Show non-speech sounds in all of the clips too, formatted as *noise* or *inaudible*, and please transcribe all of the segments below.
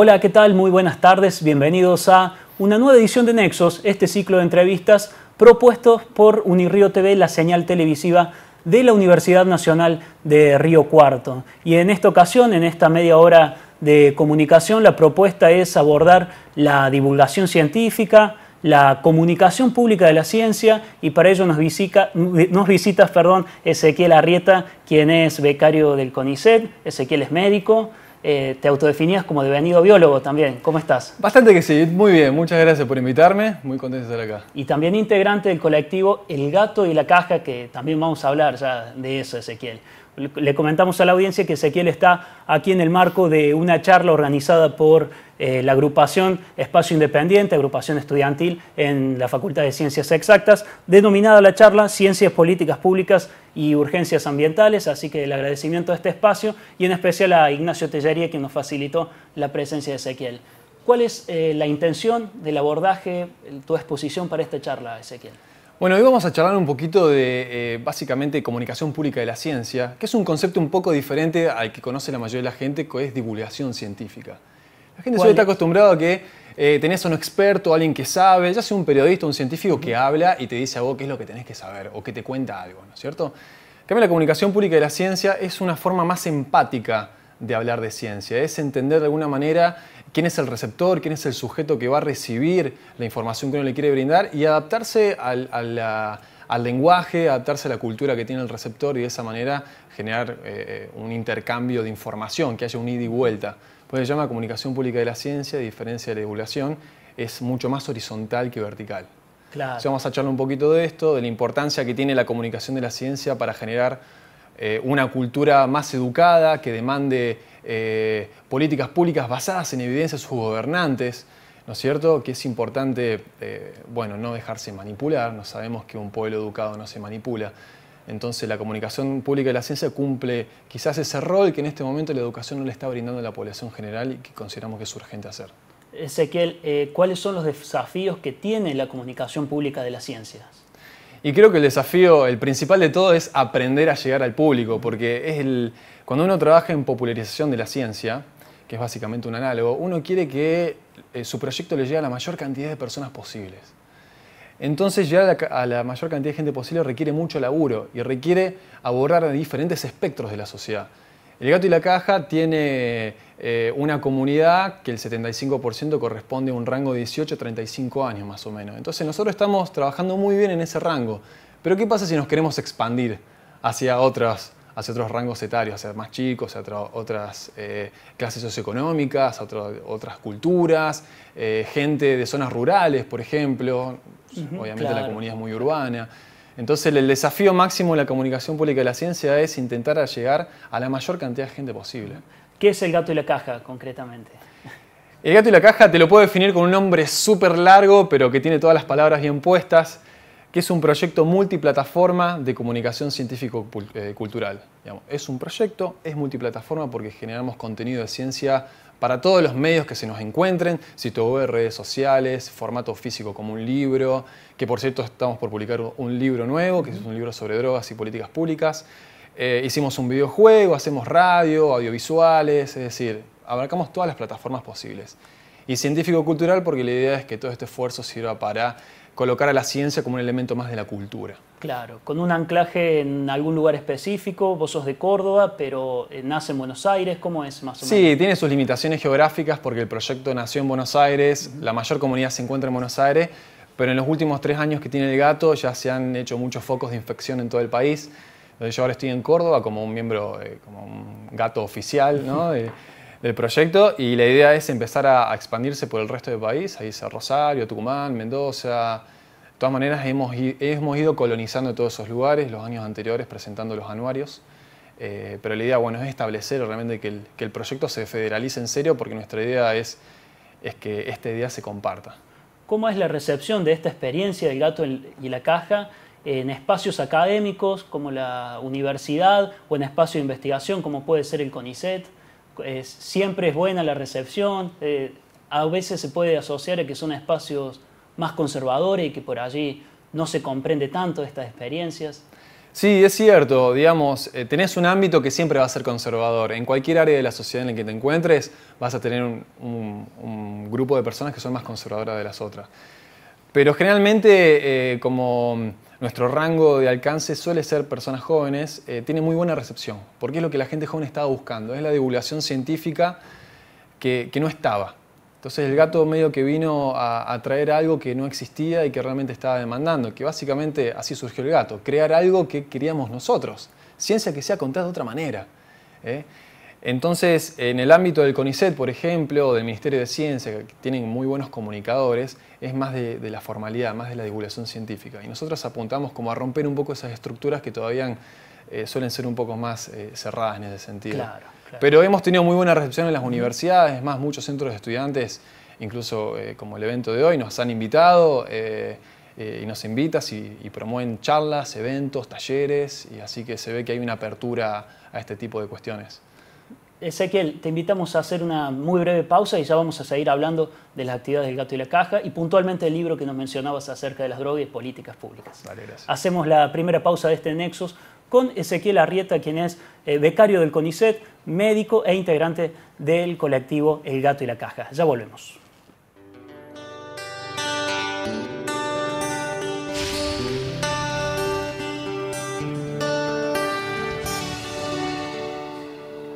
Hola, ¿qué tal? Muy buenas tardes. Bienvenidos a una nueva edición de Nexos, este ciclo de entrevistas propuesto por Unirío TV, la señal televisiva de la Universidad Nacional de Río Cuarto. Y en esta ocasión, en esta media hora de comunicación, la propuesta es abordar la divulgación científica, la comunicación pública de la ciencia y para ello nos visita, nos visita perdón, Ezequiel Arrieta, quien es becario del CONICET, Ezequiel es médico, eh, te autodefinías como devenido biólogo también. ¿Cómo estás? Bastante que sí, muy bien, muchas gracias por invitarme, muy contento de estar acá. Y también integrante del colectivo El Gato y la Caja, que también vamos a hablar ya de eso, Ezequiel. Le comentamos a la audiencia que Ezequiel está aquí en el marco de una charla organizada por eh, la agrupación Espacio Independiente, agrupación estudiantil en la Facultad de Ciencias Exactas, denominada la charla Ciencias Políticas Públicas y Urgencias Ambientales. Así que el agradecimiento a este espacio y en especial a Ignacio Tellería, que nos facilitó la presencia de Ezequiel. ¿Cuál es eh, la intención del abordaje, tu exposición para esta charla, Ezequiel? Bueno, hoy vamos a charlar un poquito de eh, básicamente comunicación pública de la ciencia, que es un concepto un poco diferente al que conoce la mayoría de la gente, que es divulgación científica. La gente suele estar acostumbrada a que eh, tenés a un experto, a alguien que sabe, ya sea un periodista, un científico que habla y te dice a vos qué es lo que tenés que saber o que te cuenta algo, ¿no es cierto? En la comunicación pública de la ciencia es una forma más empática de hablar de ciencia, es entender de alguna manera quién es el receptor, quién es el sujeto que va a recibir la información que uno le quiere brindar y adaptarse al, lenguaje, adaptarse a la cultura que tiene el receptor y de esa manera generar eh, eh, un intercambio de información, que haya un ida y vuelta. Pues se llama comunicación pública de la ciencia, a diferencia de la divulgación, es mucho más horizontal que vertical. vamos a charlar un poquito de esto, de la importancia que tiene la comunicación de la ciencia para generar eh, una cultura más educada, que demande eh, políticas públicas basadas en evidencia de sus gobernantes, ¿no es cierto? Que es importante, eh, bueno, no dejarse manipular, no sabemos que un pueblo educado no se manipula. Entonces la comunicación pública de la ciencia cumple quizás ese rol que en este momento la educación no le está brindando a la población general y que consideramos que es urgente hacer. Ezequiel, eh, ¿cuáles son los desafíos que tiene la comunicación pública de las ciencias? Y creo que el desafío, el principal de todo, es aprender a llegar al público, porque es el, cuando uno trabaja en popularización de la ciencia, que es básicamente un análogo, uno quiere que eh, su proyecto le llegue a la mayor cantidad de personas posibles. Entonces llegar a la, mayor cantidad de gente posible requiere mucho laburo y requiere abordar diferentes espectros de la sociedad. El gato y la caja tiene eh, una comunidad que el 75% corresponde a un rango de 18 a 35 años más o menos. Entonces nosotros estamos trabajando muy bien en ese rango. Pero ¿qué pasa si nos queremos expandir hacia otras hacia otros rangos etarios, hacia más chicos, otras eh, clases socioeconómicas, otras culturas, eh, gente de zonas rurales, por ejemplo. Obviamente la comunidad es muy urbana. Entonces el desafío máximo de la comunicación pública de la ciencia es intentar llegar a la mayor cantidad de gente posible. ¿Qué es el gato y la caja concretamente? El gato y la caja te lo puedo definir con un nombre súper largo, pero que tiene todas las palabras bien puestas que es un proyecto multiplataforma de comunicación científico-cultural. Eh, es un proyecto, es multiplataforma porque generamos contenido de ciencia para todos los medios que se nos encuentren, sitio web, redes sociales, formato físico como un libro, que por cierto estamos por publicar un libro nuevo, que es un libro sobre drogas y políticas públicas. Eh, hicimos un videojuego, hacemos radio, audiovisuales, es decir, abarcamos todas las plataformas posibles. Y científico-cultural porque la idea es que todo este esfuerzo sirva para colocar a la ciencia como un elemento más de la cultura. Claro, con un anclaje en algún lugar específico, vos sos de Córdoba, pero eh, nace en Buenos Aires, ¿cómo es más o menos? Sí, tiene sus limitaciones geográficas porque el proyecto nació en Buenos Aires, la mayor comunidad se encuentra en Buenos Aires, pero en los últimos tres años que tiene el gato ya se han hecho muchos focos de infección en todo el país. Yo ahora estoy en Córdoba como un miembro, eh, como un gato oficial, ¿no? *laughs* del proyecto y la idea es empezar a, expandirse por el resto del país, ahí está Rosario, Tucumán, Mendoza. De todas maneras, hemos, hemos ido colonizando todos esos lugares los años anteriores presentando los anuarios, eh, pero la idea bueno, es establecer realmente que el, proyecto se federalice en serio porque nuestra idea es, es que esta idea se comparta. ¿Cómo es la recepción de esta experiencia del gato y la caja? en espacios académicos como la universidad o en espacios de investigación como puede ser el CONICET? siempre es buena la recepción, eh, a veces se puede asociar a que son espacios más conservadores y que por allí no se comprende tanto estas experiencias. Sí, es cierto, digamos, eh, tenés un ámbito que siempre va a ser conservador. En cualquier área de la sociedad en la que te encuentres vas a tener un, grupo de personas que son más conservadoras de las otras. Pero generalmente, eh, como nuestro rango de alcance suele ser personas jóvenes, eh, tiene muy buena recepción, porque es lo que la gente joven estaba buscando, es la divulgación científica que, no estaba. Entonces el gato medio que vino a, traer algo que no existía y que realmente estaba demandando, que básicamente así surgió el gato, crear algo que queríamos nosotros, ciencia que sea contada de otra manera. ¿eh? Entonces, en el ámbito del CONICET, por ejemplo, o del Ministerio de Ciencia, que tienen muy buenos comunicadores, es más de, la formalidad, más de la divulgación científica. Y nosotros apuntamos como a romper un poco esas estructuras que todavía eh, suelen ser un poco más eh, cerradas en ese sentido. Claro, Pero hemos tenido muy buena recepción en las universidades, es más, muchos centros de estudiantes, incluso eh, como el evento de hoy, nos han invitado. y nos invitas y, promueven charlas, eventos, talleres, y así que se ve que hay una apertura a este tipo de cuestiones. Ezequiel, te invitamos a hacer una muy breve pausa y ya vamos a seguir hablando de las actividades del gato y la caja y puntualmente el libro que nos mencionabas acerca de las drogas y políticas públicas. Hacemos la primera pausa de este Nexus con Ezequiel Arrieta, quien es eh, becario del CONICET, médico e integrante del colectivo El Gato y la Caja. Ya volvemos.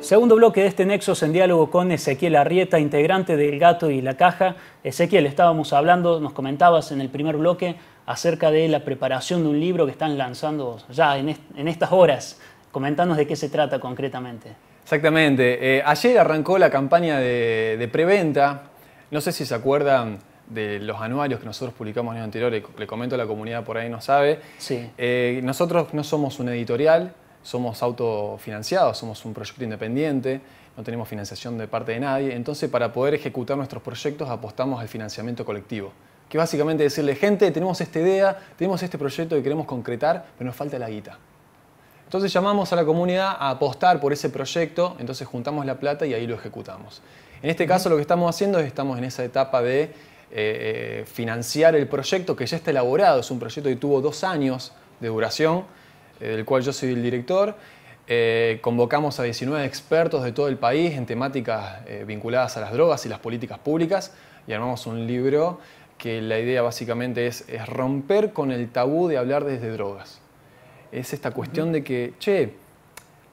Segundo bloque de este Nexos en diálogo con Ezequiel Arrieta, integrante del Gato y la Caja. Ezequiel, estábamos hablando, nos comentabas en el primer bloque acerca de la preparación de un libro que están lanzando ya en, estas horas. Comentanos de qué se trata concretamente. Exactamente. Eh, ayer arrancó la campaña de, preventa. No sé si se acuerdan de los anuarios que nosotros publicamos el año anterior, le, comento a la comunidad por ahí no sabe. Sí. Eh, nosotros no somos una editorial, somos autofinanciados, somos un proyecto independiente, no tenemos financiación de parte de nadie, entonces para poder ejecutar nuestros proyectos apostamos al financiamiento colectivo, que básicamente decirle, gente, tenemos esta idea, tenemos este proyecto que queremos concretar, pero nos falta la guita. Entonces llamamos a la comunidad a apostar por ese proyecto, entonces juntamos la plata y ahí lo ejecutamos. En este caso lo que estamos haciendo es estamos en esa etapa de eh, eh, financiar el proyecto que ya está elaborado, es un proyecto que tuvo dos años de duración, eh, del cual yo soy el director. Eh, convocamos a 19 expertos de todo el país en temáticas eh, vinculadas a las drogas y las políticas públicas y armamos un libro que la idea básicamente es, romper con el tabú de hablar desde drogas. Es esta cuestión de que, che,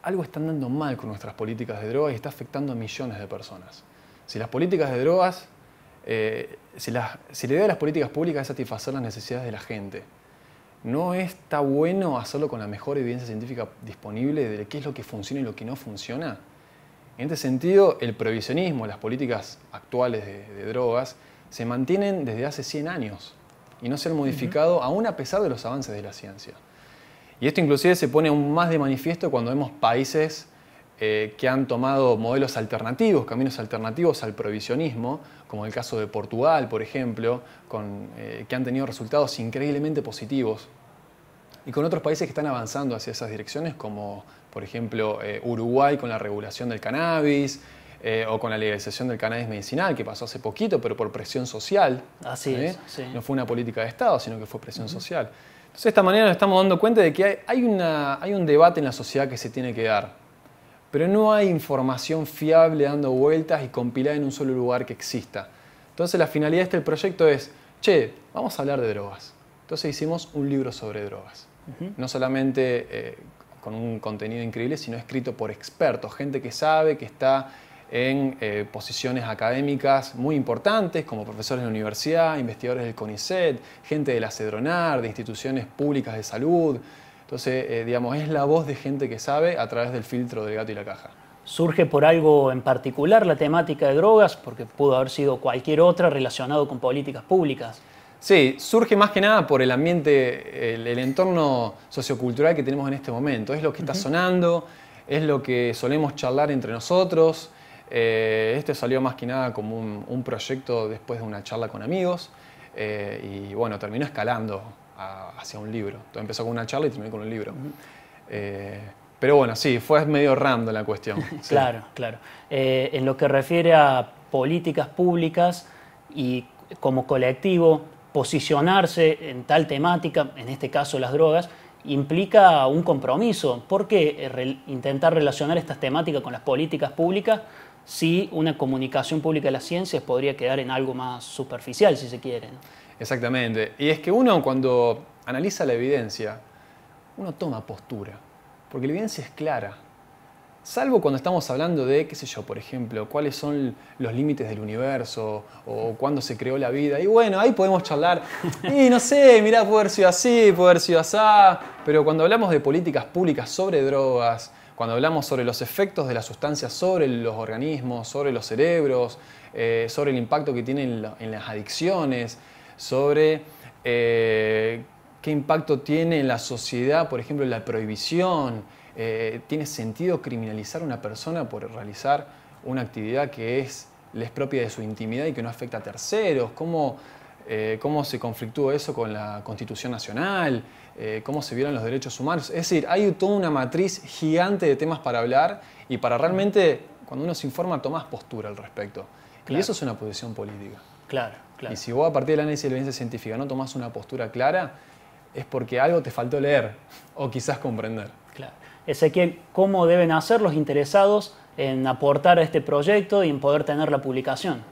algo está andando mal con nuestras políticas de drogas y está afectando a millones de personas. Si las políticas de drogas, si, si la idea de las políticas públicas es satisfacer las necesidades de la gente, no está bueno hacerlo con la mejor evidencia científica disponible de qué es lo que funciona y lo que no funciona. En este sentido, el prohibicionismo, las políticas actuales de, drogas, se mantienen desde hace 100 años y no se han modificado aún a pesar de los avances de la ciencia. Y esto inclusive se pone aún más de manifiesto cuando vemos países eh, que han tomado modelos alternativos, caminos alternativos al provisionismo, como el caso de Portugal, por ejemplo, eh, que han tenido resultados increíblemente positivos, y con otros países que están avanzando hacia esas direcciones, como por ejemplo eh, Uruguay con la regulación del cannabis, o con la legalización del cannabis medicinal, que pasó hace poquito, pero por presión social. Así es. No fue una política de Estado, sino que fue presión social. Entonces, de esta manera nos estamos dando cuenta de que hay un debate en la sociedad que se tiene que dar. Pero no hay información fiable dando vueltas y compilada en un solo lugar que exista. Entonces la finalidad de este proyecto es, che, vamos a hablar de drogas. Entonces hicimos un libro sobre drogas. No solamente eh, con un contenido increíble, sino escrito por expertos, gente que sabe, que está en eh, posiciones académicas muy importantes, como profesores de la universidad, investigadores del CONICET, gente de la CEDRONAR, de instituciones públicas de salud, entonces, eh, digamos, es la voz de gente que sabe a través del filtro del gato y la caja. ¿Surge por algo en particular la temática de drogas? Porque pudo haber sido cualquier otra relacionado con políticas públicas. Sí, surge más que nada por el ambiente, el, entorno sociocultural que tenemos en este momento. Es lo que está sonando, es lo que solemos charlar entre nosotros. Eh, este salió más que nada como un, proyecto después de una charla con amigos eh, y bueno, terminó escalando hacia un libro. Entonces empezó con una charla y terminó con un libro. Eh, pero bueno, sí, fue medio random la cuestión. *laughs* Claro, claro. Eh, en lo que refiere a políticas públicas y como colectivo, posicionarse en tal temática, en este caso las drogas, implica un compromiso. ¿Por qué eh, intentar relacionar estas temáticas con las políticas públicas si una comunicación pública de las ciencias podría quedar en algo más superficial, si se quiere? Exactamente. Y es que uno cuando analiza la evidencia, uno toma postura, porque la evidencia es clara. Salvo cuando estamos hablando de, qué sé yo, por ejemplo, cuáles son los límites del universo o cuándo se creó la vida. Y bueno, ahí podemos charlar. *laughs* Y no sé, mirá, puede haber sido así, puede haber sido así. Pero cuando hablamos de políticas públicas sobre drogas, cuando hablamos sobre los efectos de las sustancias sobre los organismos, sobre los cerebros, eh, sobre el impacto que tienen en las adicciones, sobre eh, qué impacto tiene en la sociedad, por ejemplo, la prohibición. Eh, ¿Tiene sentido criminalizar a una persona por realizar una actividad que es, propia de su intimidad y que no afecta a terceros? ¿Cómo, eh, se conflictúa eso con la Constitución Nacional? ¿Cómo se violan los derechos humanos? Es decir, hay toda una matriz gigante de temas para hablar y para realmente, cuando uno se informa, tomas postura al respecto. Y eso es una posición política. Claro. Y si vos a partir del análisis de la evidencia científica no tomás una postura clara, es porque algo te faltó leer o quizás comprender. Claro. Ezequiel, ¿cómo deben hacer los interesados en aportar a este proyecto y en poder tener la publicación?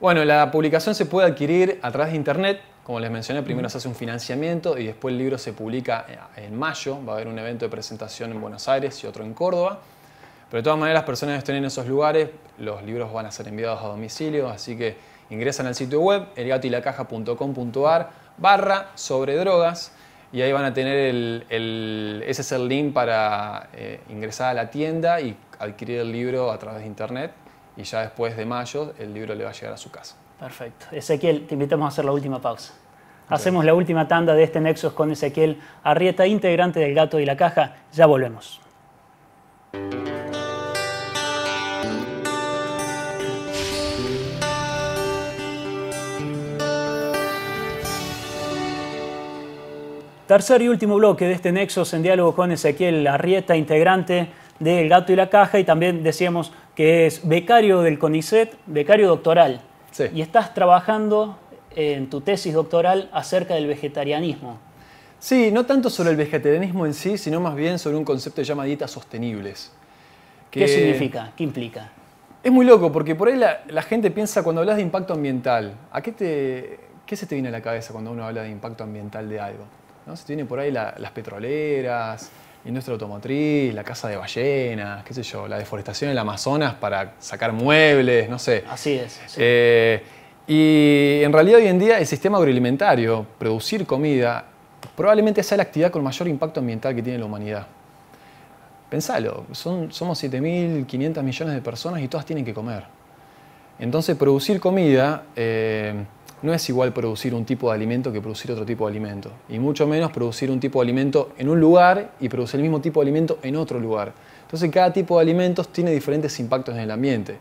Bueno, la publicación se puede adquirir a través de Internet. Como les mencioné, primero se hace un financiamiento y después el libro se publica eh, en mayo. Va a haber un evento de presentación en Buenos Aires y otro en Córdoba. Pero de todas maneras, las personas que estén en esos lugares, los libros van a ser enviados a domicilio, así que Ingresan al sitio web elgatoylacaja.com.ar barra sobre drogas y ahí van a tener el, ese es link para eh, ingresar a la tienda y adquirir el libro a través de internet y ya después de mayo el libro le va a llegar a su casa. Perfecto. Ezequiel, te invitamos a hacer la última pausa. Hacemos la última tanda de este Nexus con Ezequiel Arrieta, integrante del Gato y la Caja. Ya volvemos. Tercer y último bloque de este Nexos en diálogo con Ezequiel Arrieta, integrante del Gato y la Caja, y también decíamos que es becario del CONICET, becario doctoral. Y estás trabajando en tu tesis doctoral acerca del vegetarianismo. Sí, no tanto sobre el vegetarianismo en sí, sino más bien sobre un concepto que llama dietas sostenibles. ¿Qué significa? ¿Qué implica? Es muy loco, porque por ahí la, gente piensa cuando hablas de impacto ambiental, ¿a qué se te viene a la cabeza cuando uno habla de impacto ambiental de algo? Se tiene por ahí las petroleras, la industria automotriz, la casa de ballenas, qué sé yo, la deforestación en el Amazonas para sacar muebles, no sé. Así es. Eh, y en realidad hoy en día el sistema agroalimentario, producir comida, probablemente sea la actividad con mayor impacto ambiental que tiene la humanidad. Pensalo, son, somos 7.500 millones de personas y todas tienen que comer. Entonces producir comida... Eh, no es igual producir un tipo de alimento que producir otro tipo de alimento. Y mucho menos producir un tipo de alimento en un lugar y producir el mismo tipo de alimento en otro lugar. Entonces cada tipo de alimentos tiene diferentes impactos en el ambiente.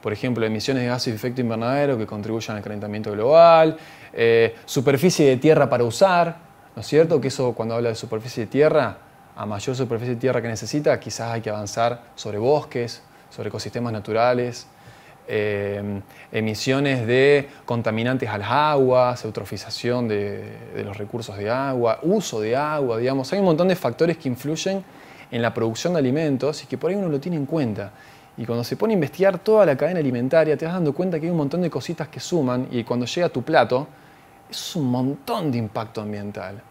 Por ejemplo, emisiones de gases de efecto invernadero que contribuyen al calentamiento global, eh, superficie de tierra para usar, ¿no es cierto? Que eso cuando habla de superficie de tierra, a mayor superficie de tierra que necesita, quizás hay que avanzar sobre bosques, sobre ecosistemas naturales, Em, emisiones de contaminantes al agua, eutrofización de, los recursos de agua, uso de agua, digamos. Hay un montón de factores que influyen en la producción de alimentos y que por ahí uno lo tiene en cuenta. Y cuando se pone a investigar toda la cadena alimentaria, te vas dando cuenta que hay un montón de cositas que suman y cuando llega a tu plato, es un montón de impacto ambiental.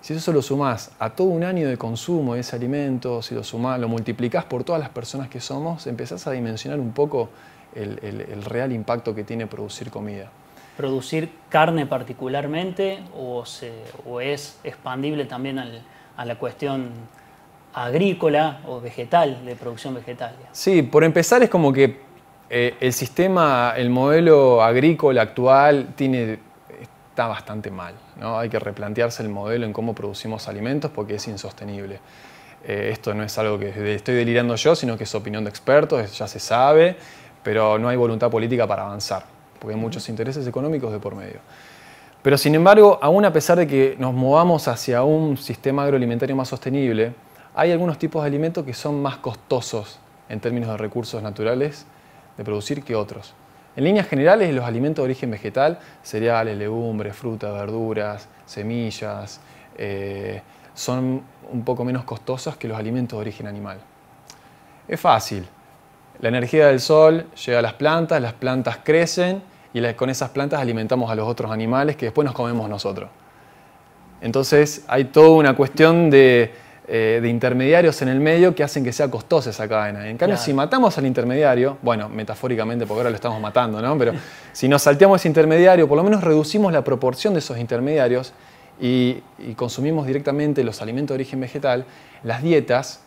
Si eso lo sumás a todo un año de consumo de ese alimento, si lo sumás, lo multiplicas por todas las personas que somos, empezás a dimensionar un poco el, real impacto que tiene producir comida. ¿Producir carne particularmente o, es expandible también a la cuestión agrícola o vegetal, de producción vegetal? Sí, por empezar es como que eh, el sistema, el modelo agrícola actual tiene, está bastante mal. ¿no? Hay que replantearse el modelo en cómo producimos alimentos porque es insostenible. Eh, esto no es algo que estoy delirando yo, sino que es opinión de expertos, ya se sabe pero no hay voluntad política para avanzar, porque hay muchos intereses económicos de por medio. Pero sin embargo, aún a pesar de que nos movamos hacia un sistema agroalimentario más sostenible, hay algunos tipos de alimentos que son más costosos en términos de recursos naturales de producir que otros. En líneas generales, los alimentos de origen vegetal, cereales, legumbres, frutas, verduras, semillas, eh, son un poco menos costosos que los alimentos de origen animal. Es fácil, la energía del sol llega a las plantas, las plantas crecen y con esas plantas alimentamos a los otros animales que después nos comemos nosotros. Entonces hay toda una cuestión de, eh, intermediarios en el medio que hacen que sea costosa esa cadena. En cambio, si matamos al intermediario, bueno, metafóricamente porque ahora lo estamos matando, ¿no? Pero *laughs* si nos salteamos ese intermediario, por lo menos reducimos la proporción de esos intermediarios y consumimos directamente los alimentos de origen vegetal, las dietas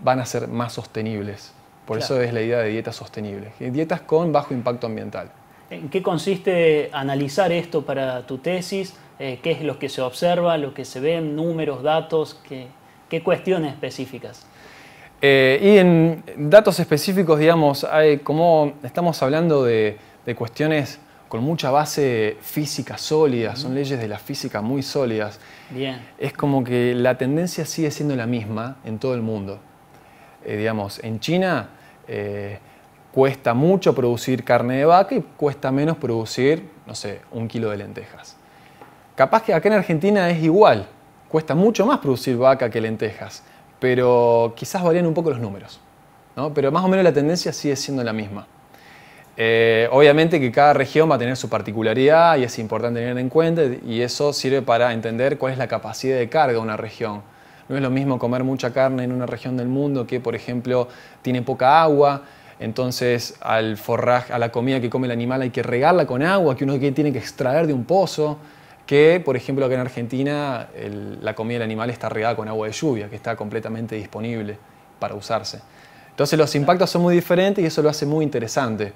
van a ser más sostenibles. Por eso es la idea de dietas sostenibles, dietas con bajo impacto ambiental. ¿En qué consiste analizar esto para tu tesis? Eh, ¿Qué es lo que se observa, lo que se ve, números, datos? ¿Qué, cuestiones específicas? Eh, y en datos específicos, digamos, como estamos hablando de, cuestiones con mucha base física sólida, son leyes de la física muy sólidas, es como que la tendencia sigue siendo la misma en todo el mundo. Eh, digamos, en China eh, cuesta mucho producir carne de vaca y cuesta menos producir, no sé, un kilo de lentejas. Capaz que acá en Argentina es igual, cuesta mucho más producir vaca que lentejas, pero quizás varían un poco los números, ¿no? pero más o menos la tendencia sigue siendo la misma. Eh, obviamente que cada región va a tener su particularidad y es importante tener en cuenta y eso sirve para entender cuál es la capacidad de carga de una región no es lo mismo comer mucha carne en una región del mundo que, por ejemplo, tiene poca agua. Entonces, al forraje, a la comida que come el animal hay que regarla con agua que uno tiene que extraer de un pozo. Que, por ejemplo, acá en Argentina la comida del animal está regada con agua de lluvia, que está completamente disponible para usarse. Entonces, los impactos son muy diferentes y eso lo hace muy interesante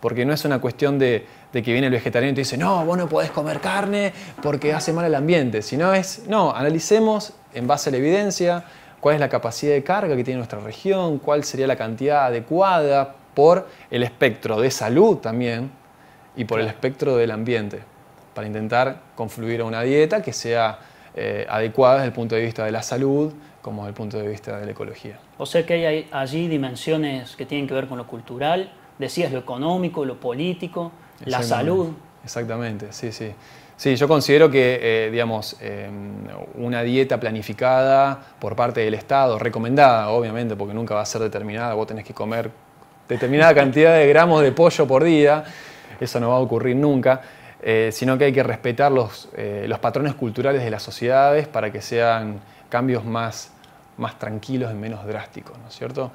porque no es una cuestión de, de, que viene el vegetariano y te dice, no, vos no podés comer carne porque hace mal al ambiente, sino es, no, analicemos en base a la evidencia, cuál es la capacidad de carga que tiene nuestra región, cuál sería la cantidad adecuada por el espectro de salud también y por el espectro del ambiente, para intentar confluir a una dieta que sea eh, adecuada desde el punto de vista de la salud como desde el punto de vista de la ecología. O sea que hay allí dimensiones que tienen que ver con lo cultural, decías lo económico, lo político, la salud. Exactamente, sí, sí. Sí, yo considero que, eh, digamos, eh, una dieta planificada por parte del Estado, recomendada, obviamente, porque nunca va a ser determinada, vos tenés que comer determinada *laughs* cantidad de gramos de pollo por día, eso no va a ocurrir nunca, eh, sino que hay que respetar los patrones culturales de las sociedades para que sean cambios más más tranquilos y menos drásticos, ¿no es cierto?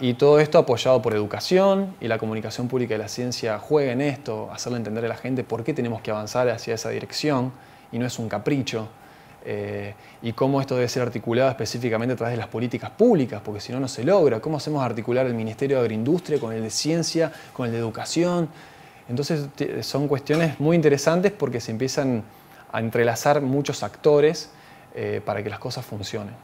Y, todo esto apoyado por educación y la comunicación pública y la ciencia juega en esto, hacerle entender a la gente por qué tenemos que avanzar hacia esa dirección y no es un capricho, eh, y cómo esto debe ser articulado específicamente a través de las políticas públicas, porque si no, no se logra. ¿Cómo hacemos articular el Ministerio de Agroindustria con el de Ciencia, con el de Educación? Entonces son cuestiones muy interesantes porque se empiezan a entrelazar muchos actores eh, para que las cosas funcionen.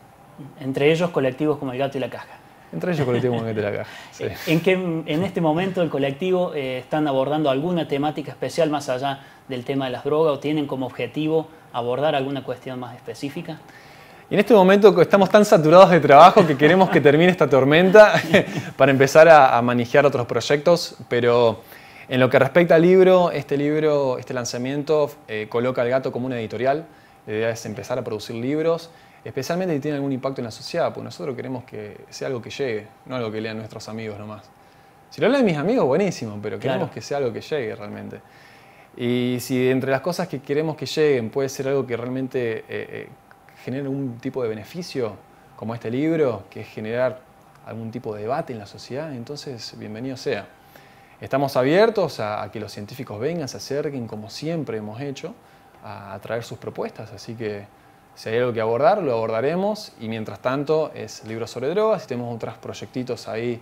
Entre ellos colectivos como El Gato y la Caja. Entre ellos colectivos como El Gato y la Caja. *laughs* ¿En, este momento el colectivo eh, están abordando alguna temática especial más allá del tema de las drogas o tienen como objetivo abordar alguna cuestión más específica? en este momento estamos tan saturados de trabajo que queremos que termine esta tormenta *laughs* para empezar a, a, manejar otros proyectos, pero en lo que respecta al libro, este libro, este lanzamiento eh, coloca al gato como una editorial, la idea es empezar a producir libros especialmente si tiene algún impacto en la sociedad, porque nosotros queremos que sea algo que llegue, no algo que lean nuestros amigos nomás. Si lo leen mis amigos, buenísimo, pero queremos que sea algo que llegue realmente. Y si entre las cosas que queremos que lleguen puede ser algo que realmente eh, eh, genere un tipo de beneficio, como este libro, que es generar algún tipo de debate en la sociedad, entonces bienvenido sea. Estamos abiertos a, que los científicos vengan, se acerquen, como siempre hemos hecho, a traer sus propuestas, así que si hay algo que abordar, lo abordaremos y mientras tanto es libros sobre drogas y tenemos otros proyectitos ahí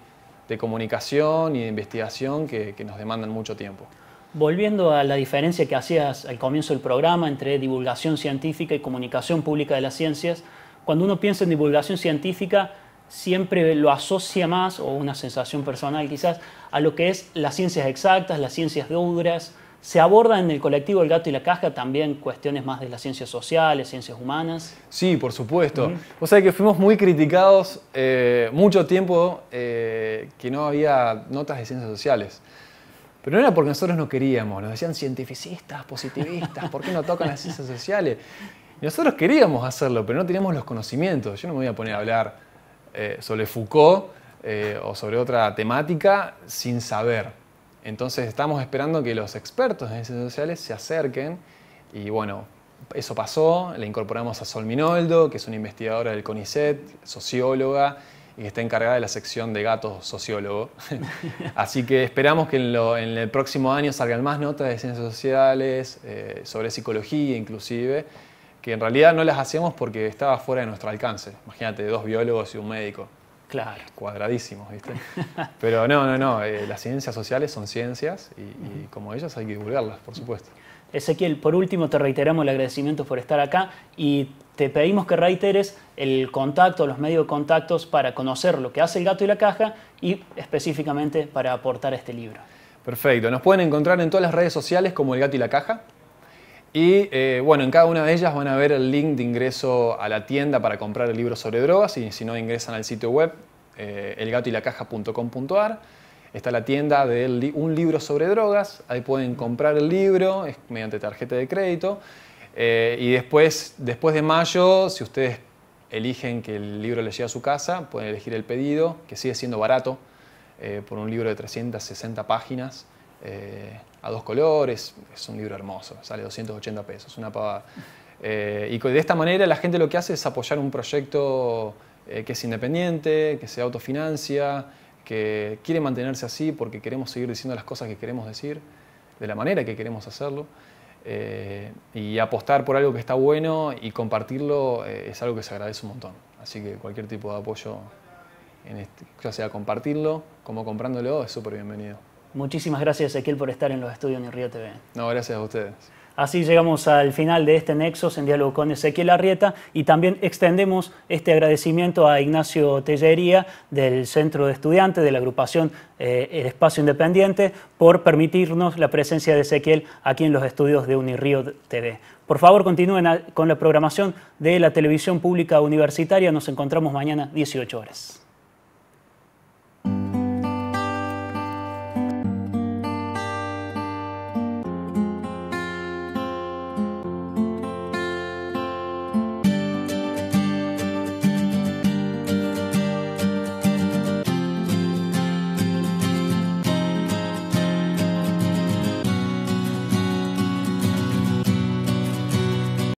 de comunicación y de investigación que, que nos demandan mucho tiempo. Volviendo a la diferencia que hacías al comienzo del programa entre divulgación científica y comunicación pública de las ciencias, cuando uno piensa en divulgación científica, siempre lo asocia más, o una sensación personal quizás, a lo que es las ciencias exactas, las ciencias duras, ¿Se aborda en el colectivo El Gato y la Caja también cuestiones más de las ciencias sociales, ciencias humanas? Sí, por supuesto. O sea que fuimos muy criticados eh, mucho tiempo eh, que no había notas de ciencias sociales. Pero no era porque nosotros no queríamos, nos decían cientificistas, positivistas, ¿por qué no tocan las ciencias sociales? nosotros queríamos hacerlo, pero no teníamos los conocimientos. Yo no me voy a poner a hablar eh, sobre Foucault o sobre otra temática sin saber. Entonces estamos esperando que los expertos en ciencias sociales se acerquen y bueno, eso pasó, le incorporamos a Sol Minoldo, que es una investigadora del CONICET, socióloga, y que está encargada de la sección de gatos sociólogo. *laughs* Así que esperamos que en, el próximo año salgan más notas de ciencias sociales, eh, sobre psicología inclusive, que en realidad no las hacemos porque estaba fuera de nuestro alcance. Imagínate, dos biólogos y un médico claro. cuadradísimos, ¿viste? *laughs* Pero no, no, no, eh, las ciencias sociales son ciencias y, y como ellas hay que divulgarlas, por supuesto. Ezequiel, por último te reiteramos el agradecimiento por estar acá y te pedimos que reiteres el contacto, los medios de contactos para conocer lo que hace el gato y la caja y específicamente para aportar este libro. Perfecto, nos pueden encontrar en todas las redes sociales como el gato y la caja, y eh, bueno, en cada una de ellas van a ver el link de ingreso a la tienda para comprar el libro sobre drogas y si no ingresan al sitio web eh, elgatoylacaja.com.ar. Está la tienda de un libro sobre drogas, ahí pueden comprar el libro es mediante tarjeta de crédito. Eh, y después, después de mayo, si ustedes eligen que el libro les llegue a su casa, pueden elegir el pedido, que sigue siendo barato eh, por un libro de 360 páginas. Eh, a dos colores, es un libro hermoso, sale 280 pesos, una pavada. Eh, y de esta manera la gente lo que hace es apoyar un proyecto eh, que es independiente, que se autofinancia, que quiere mantenerse así porque queremos seguir diciendo las cosas que queremos decir, de la manera que queremos hacerlo. y apostar por algo que está bueno y compartirlo es algo que se agradece un montón. Así que cualquier tipo de apoyo, este, ya sea compartirlo como comprándolo, es súper bienvenido. Muchísimas gracias Ezequiel por estar en los estudios de Unirío TV. No, gracias a ustedes. Así llegamos al final de este Nexos en diálogo con Ezequiel Arrieta y también extendemos este agradecimiento a Ignacio Tellería del Centro de Estudiantes de la agrupación eh, El Espacio Independiente por permitirnos la presencia de Ezequiel aquí en los estudios de Unirío TV. Por favor, continúen con la programación de la televisión pública universitaria. Nos encontramos mañana 18 horas.